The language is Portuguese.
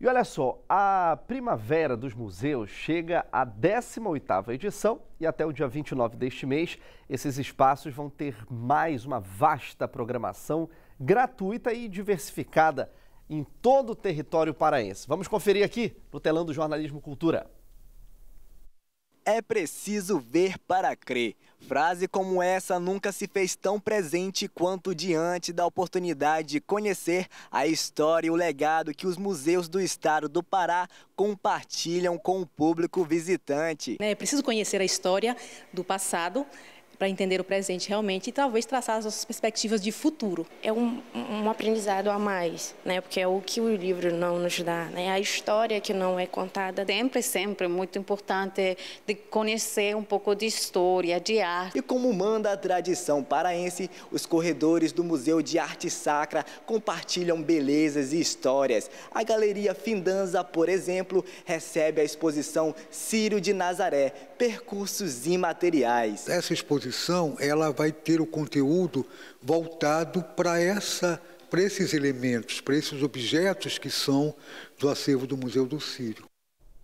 E olha só, a Primavera dos Museus chega à 18ª edição e até o dia 29 deste mês, esses espaços vão ter mais uma vasta programação gratuita e diversificada em todo o território paraense. Vamos conferir aqui no telão do Jornalismo Cultura é preciso ver para crer. Frase como essa nunca se fez tão presente quanto diante da oportunidade de conhecer a história e o legado que os museus do estado do Pará compartilham com o público visitante. Né, é preciso conhecer a história do passado, para entender o presente realmente e talvez traçar as nossas perspectivas de futuro. É um, um aprendizado a mais, né? Porque é o que o livro não nos dá, né? A história que não é contada. Sempre, sempre é muito importante de conhecer um pouco de história, de arte. E como manda a tradição paraense, os corredores do Museu de Arte Sacra compartilham belezas e histórias. A Galeria Findanza, por exemplo, recebe a exposição Círio de Nazaré, Percursos Imateriais. Essa exposição exposição ela vai ter o conteúdo voltado para essa para esses elementos, para esses objetos que são do acervo do Museu do Sírio.